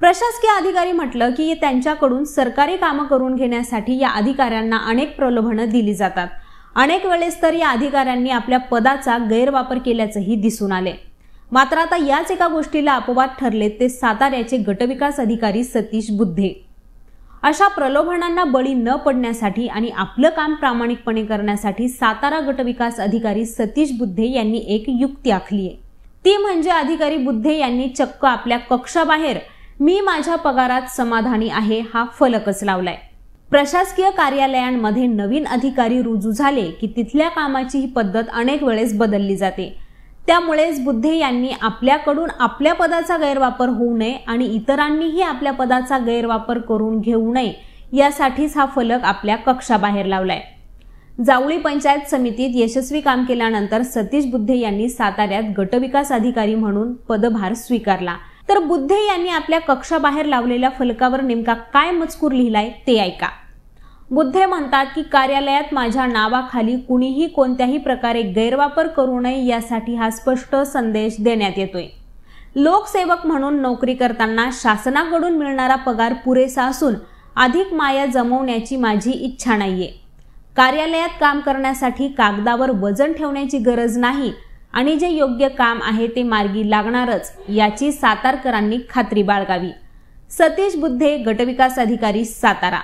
प्रशासकीय अधिकारी म्हटलं की त्यांच्याकडून सरकारी कामं करून घेण्यासाठी या अधिकाऱ्यांना अनेक प्रलोभनं दिली जातात अनेक वेळेस तर या अधिकाऱ्यांनी आपल्या पदाचा गैरवापर केल्याचंही दिसून आले मात्र आता याच एका गोष्टीला अपवाद ठरले ते साताऱ्याचे गटविकास अधिकारी सतीश बुद्धे अशा प्रलोभनांना बळी न पडण्यासाठी आणि आपलं काम प्रामाणिकपणे करण्यासाठी सातारा गटविकास अधिकारी सतीश बुद्धे यांनी एक युक्ती आखली आहे ती म्हणजे अधिकारी बुद्धे यांनी चक्क आपल्या कक्षाबाहेर मी माझ्या पगारात समाधानी आहे हा फलकच लावलाय प्रशासकीय कार्यालयांमध्ये नवीन अधिकारी रुजू झाले की तिथल्या कामाची ही पद्धत अनेक वेळेस बदलली जाते त्यामुळेच बुद्धे यांनी आपल्याकडून आपल्या पदाचा गैरवापर होऊ नये आणि इतरांनीही आपल्या पदाचा गैरवापर करून घेऊ नये यासाठीच हा फलक आपल्या कक्षाबाहेर लावलाय जावळी पंचायत समितीत यशस्वी काम केल्यानंतर सतीश बुद्धे यांनी साताऱ्यात गटविकास अधिकारी म्हणून पदभार स्वीकारला तर बुद्धे यांनी आपल्या कक्षाबाहेर लावलेल्या फलकावर नेमका काय मजकूर लिहिलाय ते ऐका बुद्धे म्हणतात की कार्यालयात माझ्या नावाखाली कुणीही कोणत्याही प्रकारे गैरवापर करू नये यासाठी हा स्पष्ट संदेश देण्यात येतोय लोकसेवक म्हणून नोकरी करताना शासनाकडून मिळणारा पगार पुरेसा असून अधिक माया जमवण्याची माझी इच्छा नाहीये कार्यालयात काम करण्यासाठी कागदावर वजन ठेवण्याची गरज नाही आणि जे योग्य काम आहे ते मार्गी लागणारच याची सातारकरांनी खात्री बाळगावी सतीश बुद्धे गटविकास अधिकारी सातारा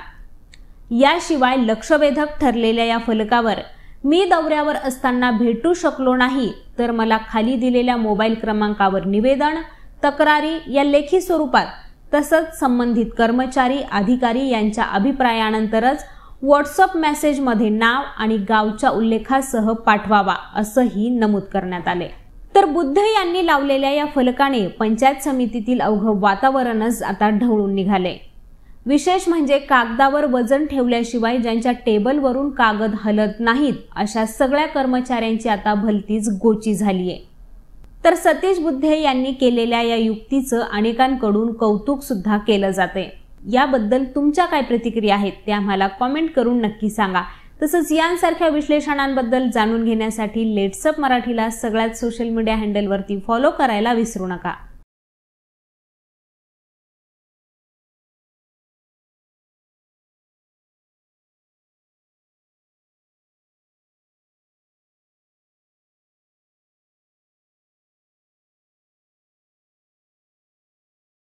याशिवाय लक्षवेधक ठरलेल्या या फलकावर मी दौऱ्यावर असताना भेटू शकलो नाही तर मला खाली दिलेल्या मोबाईल क्रमांकावर निवेदन तक्रारी या लेखी स्वरूपात तसंच संबंधित कर्मचारी अधिकारी यांच्या अभिप्रायानंतरच व्हॉट्सअप मेसेजमध्ये नाव आणि गावच्या उल्लेखासह पाठवावा असंही नमूद करण्यात आले तर बुद्ध यांनी लावलेल्या या फलकाने पंचायत समितीतील अवघ वातावरणच आता ढवळून निघाले विशेष म्हणजे कागदावर वजन ठेवल्याशिवाय ज्यांच्या टेबलवरून कागद हलत नाहीत अशा सगळ्या कर्मचाऱ्यांची आता भलतीच गोची झालीय तर सतीश बुद्धे यांनी केलेल्या या युक्तीचं अनेकांकडून कौतुक सुद्धा केलं जाते याबद्दल तुमच्या काय प्रतिक्रिया आहेत ते आम्हाला कॉमेंट करून नक्की सांगा तसंच यांसारख्या विश्लेषणांबद्दल जाणून घेण्यासाठी लेट्सअप मराठीला सगळ्यात सोशल मीडिया हँडलवरती फॉलो करायला विसरू नका